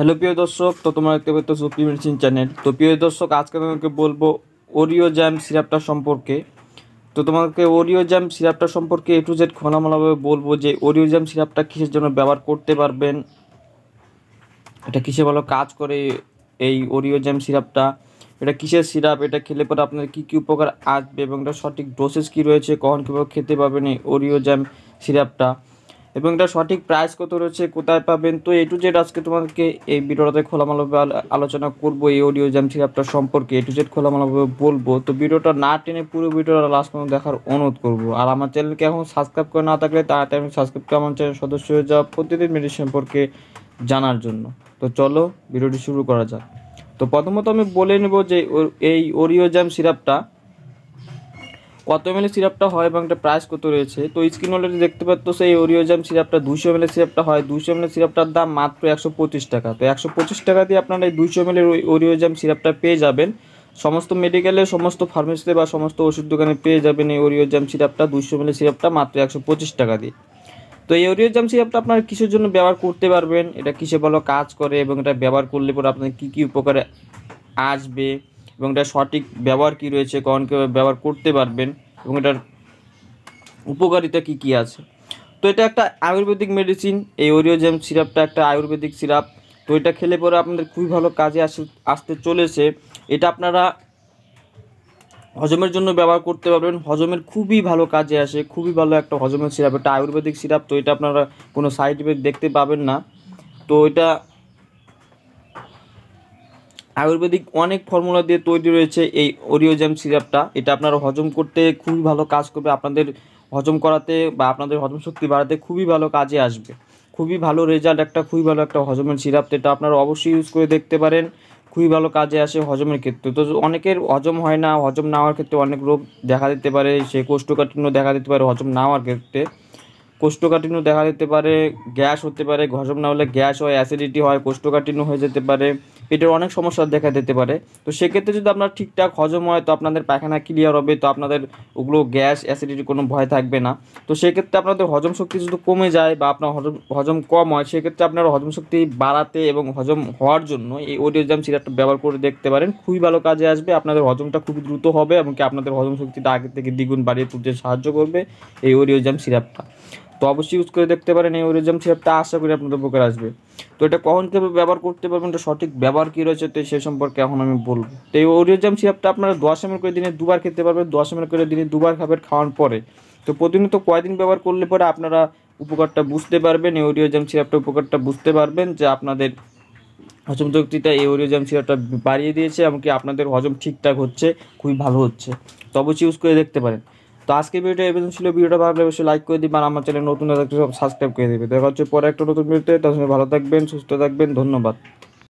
hello প্রিয় দর্শক তো তোমরা দেখতে পাচ্ছ সুপ্রি মেডিসিন চ্যানেল তো প্রিয় দর্শক আজকে তোমাকে বলবো ওরিও জ্যাম সিরাপটা সম্পর্কে তো তোমাকে ওরিও জ্যাম সিরাপটা সম্পর্কে এ টু জেড খোলামলাভাবে বলবো যে ওরিও জ্যাম সিরাপটা কিসের জন্য ব্যবহার করতে পারবেন এটা কিসে ভালো কাজ করে এই ওরিও জ্যাম সিরাপটা এটা কিসের সিরাপ এটা খেলে পরে আপনার কী কী উপকার আসবে এবং এটা সঠিক ডোসেস কী রয়েছে কখন কীভাবে খেতে পাবেন এই ওরিও জ্যাম সিরাপটা এবং এটা সঠিক প্রাইস কত রয়েছে কোথায় পাবেন তো এ টু জেড আজকে তোমাদেরকে এই ভিডিওটাতে খোলামালাভাবে আলোচনা করব এই অডিও জ্যাম সিরাপটা সম্পর্কে এ টু জেড খোলামালাভাবে বলবো তো ভিডিওটা না টেনে পুরো ভিডিওটা লাস্ট পর্যন্ত দেখার অনুরোধ করব আর আমার চ্যানেলকে এখন সাবস্ক্রাইব করে না থাকলে তাড়াতাড়ি সাবস্ক্রাইব করে আমার চ্যানেল সদস্য হয়ে যাওয়া প্রতিদিন মেডিস সম্পর্কে জানার জন্য তো চলো ভিডিওটি শুরু করা যাক তো প্রথমত আমি বলে নেব যে এই ওরিও জ্যাম সিরাপটা কত এমএলের সিরাপটা হয় এবং এটা প্রাইস কত রয়েছে তো স্ক্রিন অলরেডি দেখতে পাচ্ছ সেই ওরিওজাম সিরাপটা দুশো এমএলের সিরাপটা হয় দুশো এমএলের সিরাপটার দাম মাত্র একশো পঁচিশ টাকা তো একশো পঁচিশ টাকা দিয়ে আপনারা এই দুশো এমএলের ওরিওজাম সিরাপটা পেয়ে যাবেন সমস্ত মেডিকেলে সমস্ত ফার্মেসিতে বা সমস্ত ওষুধ দোকানে পেয়ে যাবেন এই ওরিওজাম সিরাপটা দুশো এমএলের সিরাপটা মাত্র একশো পঁচিশ টাকা দিয়ে তো এই ওরিওজাম সিরাপটা আপনারা কিসের জন্য ব্যবহার করতে পারবেন এটা কিসে ভালো কাজ করে এবং এটা ব্যবহার করলে পরে আপনার কী কী উপকারে আসবে এবং এটার সঠিক ব্যবহার কি রয়েছে কখন কীভাবে ব্যবহার করতে পারবেন এবং এটার উপকারিতা কি কি আছে তো এটা একটা আয়ুর্বেদিক মেডিসিন এই ওরিওজেম সিরাপটা একটা আয়ুর্বেদিক সিরাপ তো এটা খেলে পরে আপনাদের খুবই ভালো কাজে আসে আসতে চলেছে এটা আপনারা হজমের জন্য ব্যবহার করতে পারবেন হজমের খুবই ভালো কাজে আসে খুবই ভালো একটা হজমের সিরাপ এটা আয়ুর্বেদিক সিরাপ তো এটা আপনারা কোনো সাইড ইফেক্ট দেখতে পাবেন না তো এটা আয়ুর্বেদিক অনেক ফর্মুলা দিয়ে তৈরি রয়েছে এই ওরিওজ্যাম সিরাপটা এটা আপনারা হজম করতে খুবই ভালো কাজ করবে আপনাদের হজম করাতে বা আপনাদের হজম শক্তি বাড়াতে খুবই ভালো কাজে আসবে খুবই ভালো রেজাল্ট একটা খুবই ভালো একটা হজমের সিরাপ এটা আপনারা অবশ্যই ইউজ করে দেখতে পারেন খুবই ভালো কাজে আসে হজমের ক্ষেত্রে তো অনেকের হজম হয় না হজম না হওয়ার ক্ষেত্রে অনেক রোগ দেখা দিতে পারে সে কোষ্ঠকাঠিন্য দেখা দিতে পারে হজম না হওয়ার ক্ষেত্রে কোষ্ঠকাঠিন্য দেখা যেতে পারে গ্যাস হতে পারে হজম না হলে গ্যাস হয় অ্যাসিডিটি হয় কোষ্ঠকাঠিন্য হয়ে যেতে পারে পেটের অনেক সমস্যা দেখা দিতে পারে তো সেক্ষেত্রে যদি আপনার ঠিকঠাক হজম হয় তো আপনাদের পায়খানা ক্লিয়ার হবে তো আপনাদের ওগুলো গ্যাস অ্যাসিডিটি কোনো ভয় থাকবে না তো সেক্ষেত্রে আপনাদের হজম শক্তি যদি কমে যায় বা আপনার হজম হজম কম হয় সেক্ষেত্রে আপনারা হজম শক্তি বাড়াতে এবং হজম হওয়ার জন্য এই ওডিওজাম সিরাপটা ব্যবহার করে দেখতে পারেন খুবই ভালো কাজে আসবে আপনাদের হজমটা খুব দ্রুত হবে এবং কি আপনাদের হজম শক্তিটা আগে থেকে দ্বিগুণ বাড়িয়ে তুলতে সাহায্য করবে এই ওডিওজাম সিরাপটা তো অবশ্যই ইউজ করে দেখতে পারেন এই ওরিজম সিরাপটা আশা করি আপনাদের উপকার আসবে তো এটা কখন কীভাবে ব্যবহার করতে পারবেন এটা সঠিক ব্যবহার কী রয়েছে তো সে সম্পর্কে এখন আমি বলবো তো এই ওরিজম সিরাপটা আপনারা দশ এমএল করে দিনে দুবার খেতে পারবেন দশ এমএল করে দিনে দুবার খাবেন খাওয়ার পরে তো প্রতিনিয়ত কয়দিন ব্যবহার করলে পরে আপনারা উপকারটা বুঝতে পারবেন এই ওরিওজাম সিরাপটা উপকারটা বুঝতে পারবেন যে আপনাদের হজম শক্তিটা এই ওরিওজাম সিরাপটা বাড়িয়ে দিয়েছে এমনকি আপনাদের হজম ঠিকঠাক হচ্ছে খুবই ভালো হচ্ছে তো অবশ্যই ইউজ করে দেখতে পারেন তো আজকে ভিডিওটা এই ছিল ভিডিওটা ভালো লাগলে লাইক করে দিবেন আমার চ্যানেল নতুন সাবস্ক্রাইব করে দেবে দেখা হচ্ছে পরে একটা নতুন ভিডিওতে তার সঙ্গে ভালো থাকবেন সুস্থ থাকবেন ধন্যবাদ